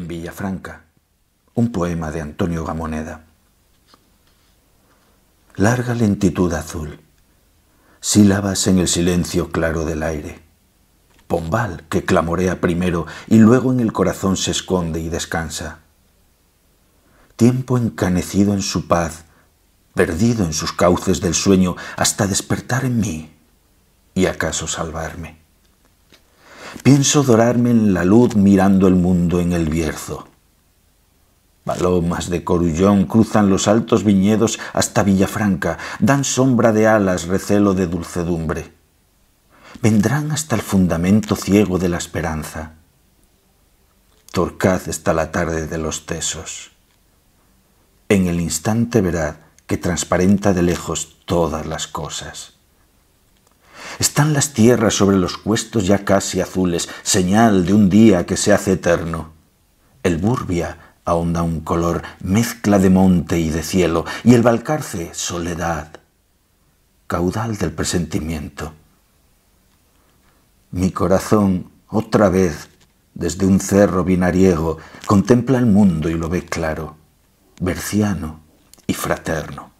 en Villafranca, un poema de Antonio Gamoneda. Larga lentitud azul, sílabas en el silencio claro del aire. Pombal que clamorea primero y luego en el corazón se esconde y descansa. Tiempo encanecido en su paz, perdido en sus cauces del sueño hasta despertar en mí y acaso salvarme. Pienso dorarme en la luz mirando el mundo en el Bierzo. Palomas de Corullón cruzan los altos viñedos hasta Villafranca, dan sombra de alas, recelo de dulcedumbre. Vendrán hasta el fundamento ciego de la esperanza. Torcaz está la tarde de los tesos. En el instante verá que transparenta de lejos todas las cosas. Están las tierras sobre los cuestos ya casi azules, señal de un día que se hace eterno. El burbia ahonda un color, mezcla de monte y de cielo, y el balcarce, soledad, caudal del presentimiento. Mi corazón, otra vez, desde un cerro binariego, contempla el mundo y lo ve claro, berciano y fraterno.